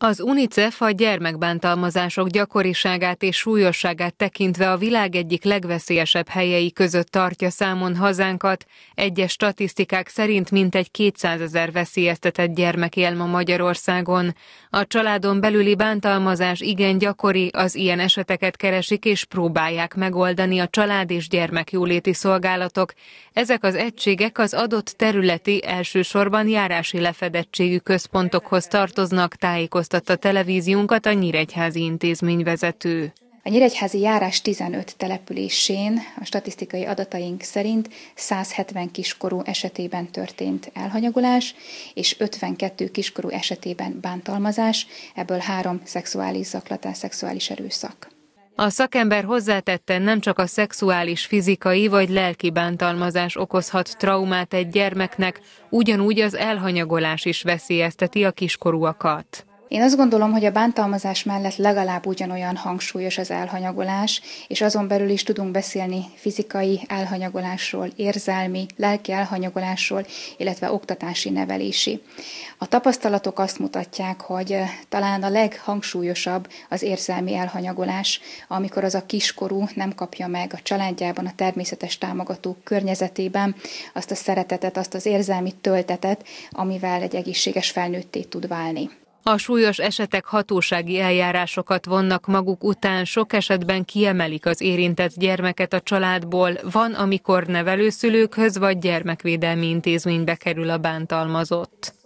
Az UNICEF a gyermekbántalmazások gyakoriságát és súlyosságát tekintve a világ egyik legveszélyesebb helyei között tartja számon hazánkat. Egyes statisztikák szerint mintegy 200 ezer veszélyeztetett gyermek él ma Magyarországon. A családon belüli bántalmazás igen gyakori, az ilyen eseteket keresik és próbálják megoldani a család és gyermekjóléti szolgálatok. Ezek az egységek az adott területi, elsősorban járási lefedettségű központokhoz tartoznak tájékoztatók tájékoztatta televíziónkat a Nyíregyházi intézményvezető. A Nyíregyházi járás 15 településén a statisztikai adataink szerint 170 kiskorú esetében történt elhanyagolás, és 52 kiskorú esetében bántalmazás, ebből három szexuális zaklatás, szexuális erőszak. A szakember hozzátette, nem csak a szexuális, fizikai vagy lelki bántalmazás okozhat traumát egy gyermeknek, ugyanúgy az elhanyagolás is veszélyezteti a kiskorúakat. Én azt gondolom, hogy a bántalmazás mellett legalább ugyanolyan hangsúlyos az elhanyagolás, és azon belül is tudunk beszélni fizikai elhanyagolásról, érzelmi, lelki elhanyagolásról, illetve oktatási nevelési. A tapasztalatok azt mutatják, hogy eh, talán a leghangsúlyosabb az érzelmi elhanyagolás, amikor az a kiskorú nem kapja meg a családjában, a természetes támogató környezetében azt a szeretetet, azt az érzelmi töltetet, amivel egy egészséges felnőtté tud válni. A súlyos esetek hatósági eljárásokat vonnak maguk után, sok esetben kiemelik az érintett gyermeket a családból, van, amikor nevelőszülőkhöz vagy gyermekvédelmi intézménybe kerül a bántalmazott.